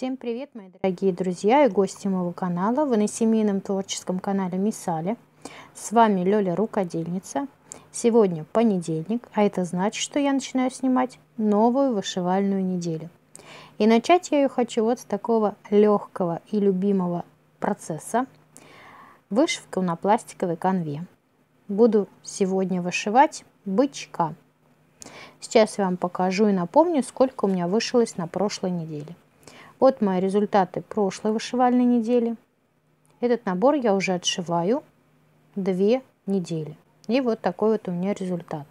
Всем привет, мои дорогие друзья и гости моего канала. Вы на семейном творческом канале Мисали. С вами Лёля Рукодельница. Сегодня понедельник, а это значит, что я начинаю снимать новую вышивальную неделю. И начать я ее хочу вот с такого легкого и любимого процесса. вышивка на пластиковой конве. Буду сегодня вышивать бычка. Сейчас я вам покажу и напомню, сколько у меня вышилось на прошлой неделе. Вот мои результаты прошлой вышивальной недели. Этот набор я уже отшиваю две недели. И вот такой вот у меня результат.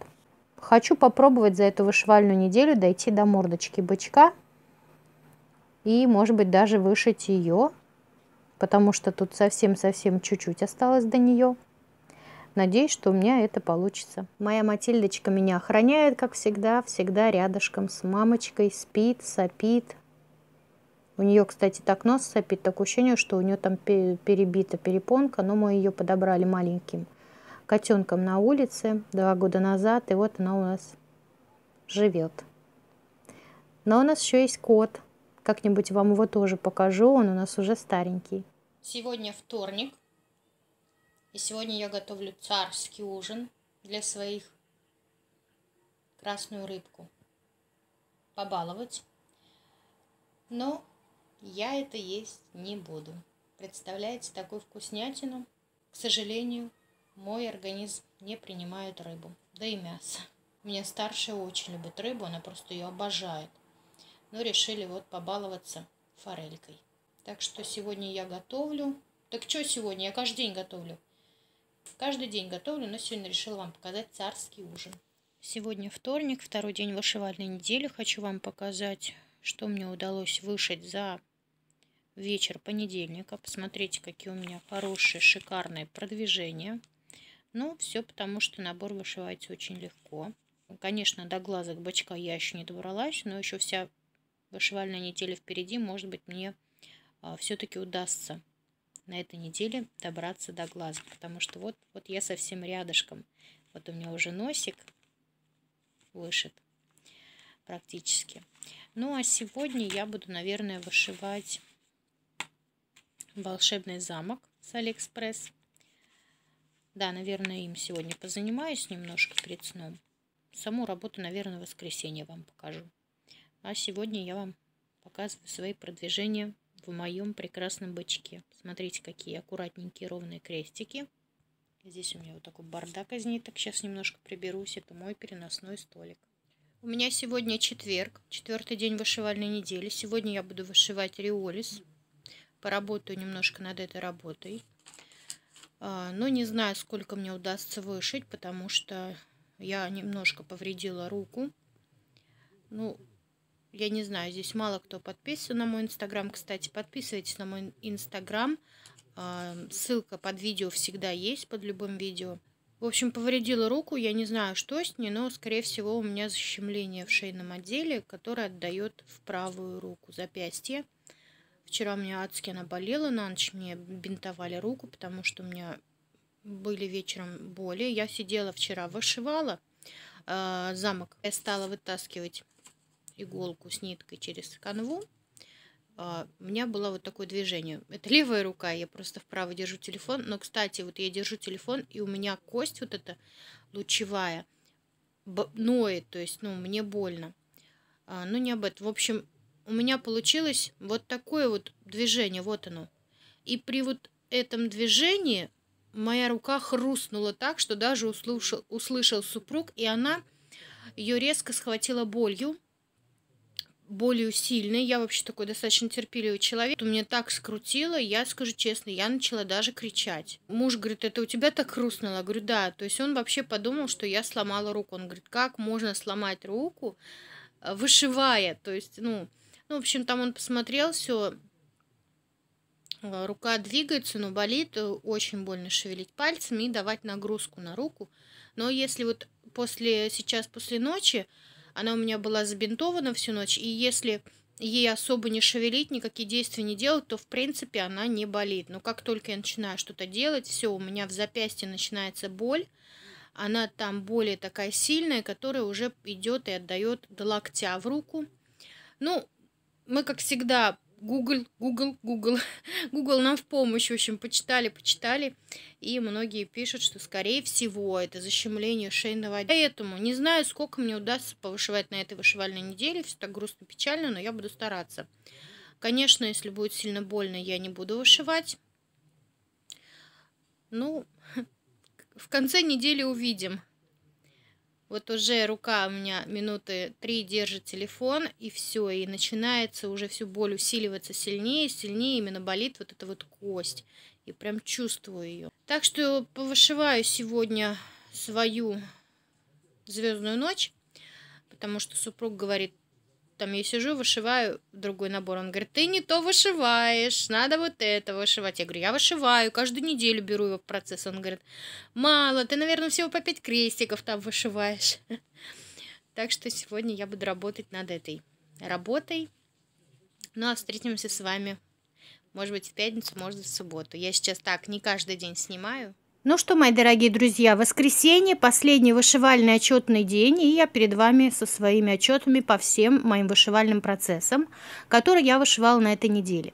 Хочу попробовать за эту вышивальную неделю дойти до мордочки бычка. И, может быть, даже вышить ее, потому что тут совсем-совсем чуть-чуть осталось до нее. Надеюсь, что у меня это получится. Моя Матильдочка меня охраняет, как всегда, всегда рядышком с мамочкой, спит, сопит, у нее, кстати, так нос сопит, такое ощущение, что у нее там перебита перепонка, но мы ее подобрали маленьким котенком на улице два года назад, и вот она у нас живет. Но у нас еще есть кот. Как-нибудь вам его тоже покажу, он у нас уже старенький. Сегодня вторник, и сегодня я готовлю царский ужин для своих красную рыбку побаловать. Но я это есть не буду. Представляете, такую вкуснятину? К сожалению, мой организм не принимает рыбу, да и мясо. У меня старшая очень любит рыбу, она просто ее обожает. Но решили вот побаловаться форелькой. Так что сегодня я готовлю. Так что сегодня? Я каждый день готовлю. Каждый день готовлю, но сегодня решила вам показать царский ужин. Сегодня вторник, второй день вышивальной недели. Хочу вам показать, что мне удалось вышить за вечер понедельника. Посмотрите, какие у меня хорошие, шикарные продвижения. Ну, все потому, что набор вышивается очень легко. Конечно, до глазок бачка я еще не добралась, но еще вся вышивальная неделя впереди. Может быть, мне а, все-таки удастся на этой неделе добраться до глазок. Потому что вот, вот я совсем рядышком. Вот у меня уже носик вышит практически. Ну, а сегодня я буду, наверное, вышивать волшебный замок с Алиэкспресс. Да, наверное, им сегодня позанимаюсь немножко перед сном. Саму работу, наверное, в воскресенье вам покажу. А сегодня я вам показываю свои продвижения в моем прекрасном бочке. Смотрите, какие аккуратненькие ровные крестики. Здесь у меня вот такой бардак из ниток. Сейчас немножко приберусь. Это мой переносной столик. У меня сегодня четверг, четвертый день вышивальной недели. Сегодня я буду вышивать риолис поработаю немножко над этой работой. А, но не знаю, сколько мне удастся вышить, потому что я немножко повредила руку. Ну, я не знаю, здесь мало кто подписан на мой инстаграм. Кстати, подписывайтесь на мой инстаграм. А, ссылка под видео всегда есть, под любым видео. В общем, повредила руку, я не знаю, что с ней, но, скорее всего, у меня защемление в шейном отделе, которое отдает в правую руку запястье. Вчера у меня адски она на ночь мне бинтовали руку, потому что у меня были вечером боли. Я сидела вчера, вышивала э, замок. Я стала вытаскивать иголку с ниткой через канву. Э, у меня было вот такое движение. Это левая рука, я просто вправо держу телефон. Но, кстати, вот я держу телефон, и у меня кость вот эта лучевая ноет, то есть, ну, мне больно. А, но ну, не об этом. В общем, у меня получилось вот такое вот движение, вот оно. И при вот этом движении моя рука хрустнула так, что даже услышал, услышал супруг, и она ее резко схватила болью, болью сильной. Я вообще такой достаточно терпеливый человек. у меня так скрутило, я скажу честно, я начала даже кричать. Муж говорит, это у тебя так хрустнуло? Я говорю, да. То есть он вообще подумал, что я сломала руку. Он говорит, как можно сломать руку, вышивая? То есть, ну, ну, в общем, там он посмотрел все. Э, рука двигается, но болит. Э, очень больно шевелить пальцами и давать нагрузку на руку. Но если вот после сейчас, после ночи, она у меня была забинтована всю ночь, и если ей особо не шевелить, никакие действия не делать, то в принципе она не болит. Но как только я начинаю что-то делать, все, у меня в запястье начинается боль. Она там более такая сильная, которая уже идет и отдает до локтя в руку. Ну, мы, как всегда, Google, Google, Google, Google нам в помощь, в общем, почитали, почитали, и многие пишут, что, скорее всего, это защемление шейного отдела. Поэтому не знаю, сколько мне удастся повышивать на этой вышивальной неделе, все так грустно, печально, но я буду стараться. Конечно, если будет сильно больно, я не буду вышивать. Ну, в конце недели увидим. Вот уже рука у меня минуты три держит телефон, и все, и начинается уже всю боль усиливаться сильнее, сильнее именно болит вот эта вот кость. И прям чувствую ее. Так что повышиваю сегодня свою звездную ночь, потому что супруг говорит, там я сижу, вышиваю другой набор. Он говорит, ты не то вышиваешь, надо вот это вышивать. Я говорю, я вышиваю, каждую неделю беру его в процесс. Он говорит, мало, ты, наверное, всего по пять крестиков там вышиваешь. Так что сегодня я буду работать над этой работой. Ну а встретимся с вами, может быть, в пятницу, может, в субботу. Я сейчас так не каждый день снимаю, ну что, мои дорогие друзья, воскресенье, последний вышивальный отчетный день, и я перед вами со своими отчетами по всем моим вышивальным процессам, которые я вышивала на этой неделе.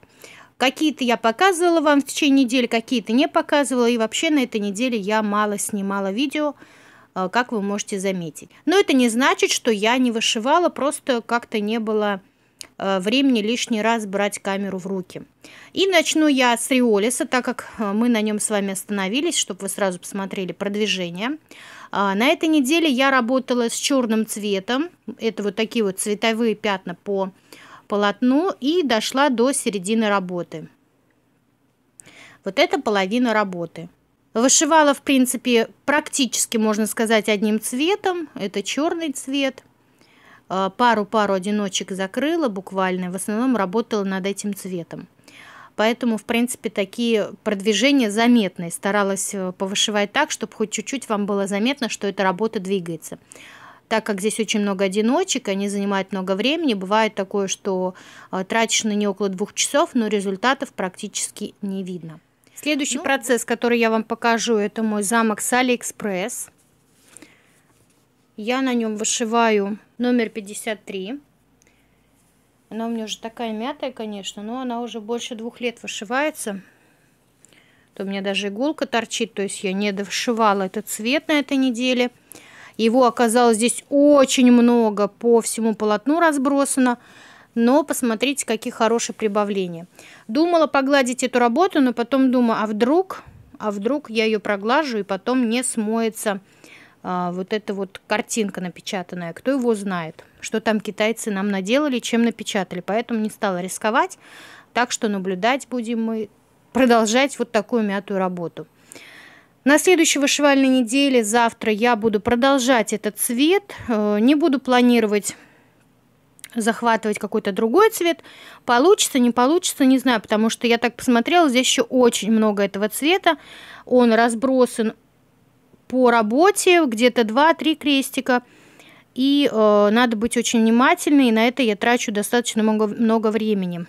Какие-то я показывала вам в течение недели, какие-то не показывала, и вообще на этой неделе я мало снимала видео, э, как вы можете заметить. Но это не значит, что я не вышивала, просто как-то не было Э, времени лишний раз брать камеру в руки. И начну я с Риолиса, так как э, мы на нем с вами остановились, чтобы вы сразу посмотрели продвижение. А, на этой неделе я работала с черным цветом. Это вот такие вот цветовые пятна по полотну и дошла до середины работы. Вот это половина работы. Вышивала, в принципе, практически, можно сказать, одним цветом. Это черный цвет. Э, пару-пару одиночек закрыла буквально, в основном работала над этим цветом. Поэтому, в принципе, такие продвижения заметные. Старалась э, повышивать так, чтобы хоть чуть-чуть вам было заметно, что эта работа двигается. Так как здесь очень много одиночек, они занимают много времени, бывает такое, что э, тратишь на нее около двух часов, но результатов практически не видно. Следующий ну, процесс, который я вам покажу, это мой замок с Алиэкспресс. Я на нем вышиваю номер 53. Она у меня уже такая мятая, конечно, но она уже больше двух лет вышивается. То у меня даже иголка торчит, то есть я не довшивала этот цвет на этой неделе. Его оказалось здесь очень много по всему полотну разбросано. Но посмотрите, какие хорошие прибавления. Думала погладить эту работу, но потом думаю, а вдруг, а вдруг я ее проглажу и потом не смоется а, вот эта вот картинка напечатанная, кто его знает, что там китайцы нам наделали, чем напечатали. Поэтому не стала рисковать, так что наблюдать будем мы, продолжать вот такую мятую работу. На следующей вышивальной неделе, завтра, я буду продолжать этот цвет. Э, не буду планировать захватывать какой-то другой цвет. Получится, не получится, не знаю, потому что я так посмотрела, здесь еще очень много этого цвета. Он разбросан по работе, где-то 2-3 крестика. И э, надо быть очень внимательной, и на это я трачу достаточно много, много времени.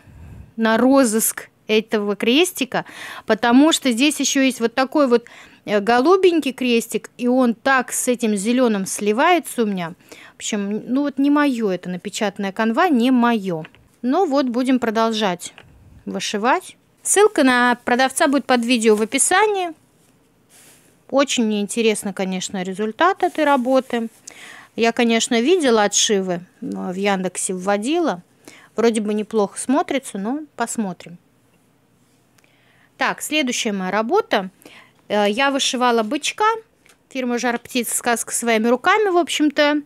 На розыск этого крестика, потому что здесь еще есть вот такой вот э, голубенький крестик, и он так с этим зеленым сливается у меня. В общем, ну вот не мое это напечатанная канва, не мое. Но ну вот будем продолжать вышивать. Ссылка на продавца будет под видео в описании. Очень мне интересно, конечно, результат этой работы. Я, конечно, видела отшивы, в Яндексе вводила. Вроде бы неплохо смотрится, но посмотрим. Так, следующая моя работа. Э, я вышивала бычка фирмы «Жар птица. Сказка» своими руками, в общем-то.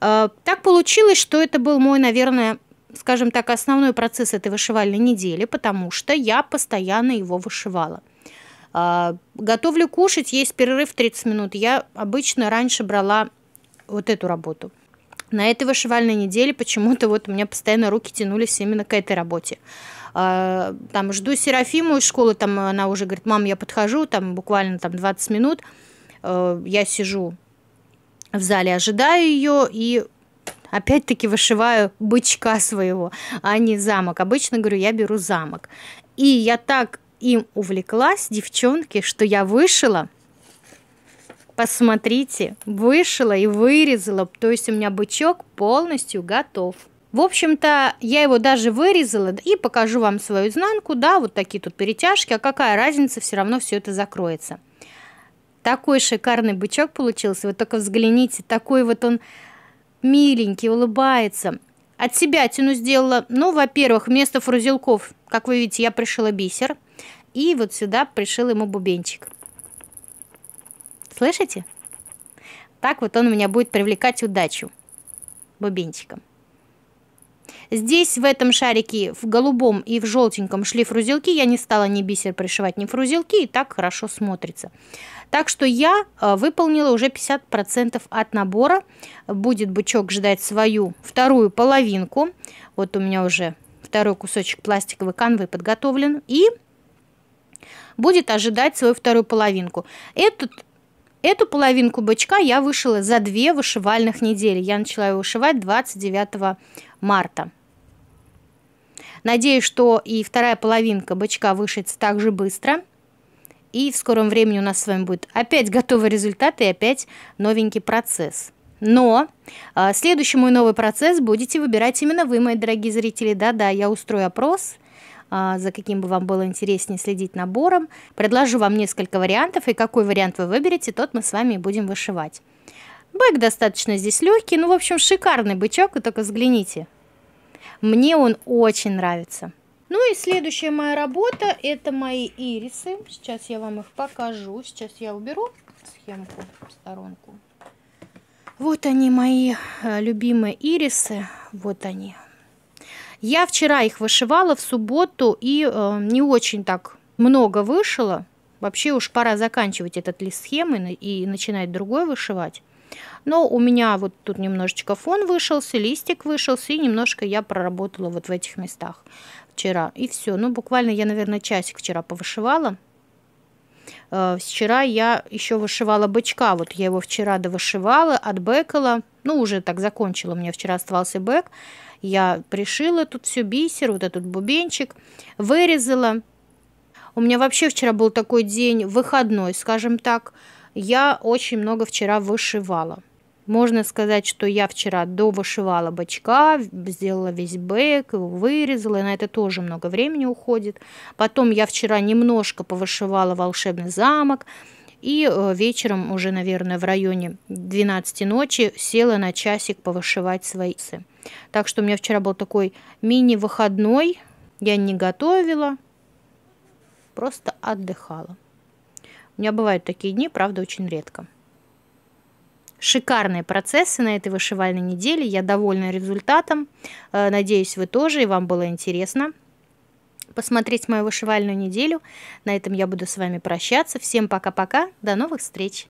Э, так получилось, что это был мой, наверное, скажем так, основной процесс этой вышивальной недели, потому что я постоянно его вышивала. А, готовлю кушать, есть перерыв 30 минут. Я обычно раньше брала вот эту работу. На этой вышивальной неделе почему-то вот у меня постоянно руки тянулись именно к этой работе. А, там жду Серафиму из школы, там она уже говорит, мам, я подхожу, там буквально там 20 минут, э, я сижу в зале, ожидаю ее и опять-таки вышиваю бычка своего, а не замок. Обычно, говорю, я беру замок. И я так им увлеклась, девчонки, что я вышила. Посмотрите, вышила и вырезала. То есть у меня бычок полностью готов. В общем-то, я его даже вырезала и покажу вам свою изнанку. Да, вот такие тут перетяжки. А какая разница, все равно все это закроется. Такой шикарный бычок получился. Вы только взгляните, такой вот он миленький, улыбается. От себя тяну сделала, ну, во-первых, вместо фрузелков, как вы видите, я пришила бисер – и вот сюда пришил ему бубенчик. Слышите? Так вот он у меня будет привлекать удачу бубенчиком. Здесь в этом шарике в голубом и в желтеньком шли фрузелки. Я не стала ни бисер пришивать, ни фрузелки, и так хорошо смотрится. Так что я э, выполнила уже 50% от набора. Будет бычок ждать свою вторую половинку. Вот у меня уже второй кусочек пластиковой канвы подготовлен. И будет ожидать свою вторую половинку. Этот Эту половинку бычка я вышила за две вышивальных недели. Я начала его вышивать 29 марта. Надеюсь, что и вторая половинка бычка вышится так же быстро. И в скором времени у нас с вами будет опять готовый результат и опять новенький процесс. Но э, следующий мой новый процесс будете выбирать именно вы, мои дорогие зрители. Да-да, я устрою опрос а, за каким бы вам было интереснее следить набором. Предложу вам несколько вариантов, и какой вариант вы выберете, тот мы с вами и будем вышивать. Бэк достаточно здесь легкий, ну, в общем, шикарный бычок, и только взгляните. Мне он очень нравится. Ну и следующая моя работа, это мои ирисы. Сейчас я вам их покажу. Сейчас я уберу схемку в сторонку. Вот они, мои э, любимые ирисы. Вот они. Я вчера их вышивала в субботу и э, не очень так много вышила. Вообще уж пора заканчивать этот лист схемы и начинать другой вышивать. Но у меня вот тут немножечко фон вышелся, листик вышелся, и немножко я проработала вот в этих местах вчера. И все. Ну, буквально я, наверное, часик вчера повышивала. Э, вчера я еще вышивала бычка, вот я его вчера довышивала, отбэкала, ну уже так закончила, у меня вчера оставался бэк, я пришила тут всю бисер, вот этот бубенчик, вырезала. У меня вообще вчера был такой день выходной, скажем так. Я очень много вчера вышивала. Можно сказать, что я вчера довышивала бочка, сделала весь бэк, вырезала, и на это тоже много времени уходит. Потом я вчера немножко повышивала волшебный замок, и э, вечером уже, наверное, в районе 12 ночи села на часик повышивать свои сы. Так что у меня вчера был такой мини-выходной. Я не готовила, просто отдыхала. У меня бывают такие дни, правда, очень редко. Шикарные процессы на этой вышивальной неделе. Я довольна результатом. Э, надеюсь, вы тоже, и вам было интересно посмотреть мою вышивальную неделю. На этом я буду с вами прощаться. Всем пока-пока. До новых встреч.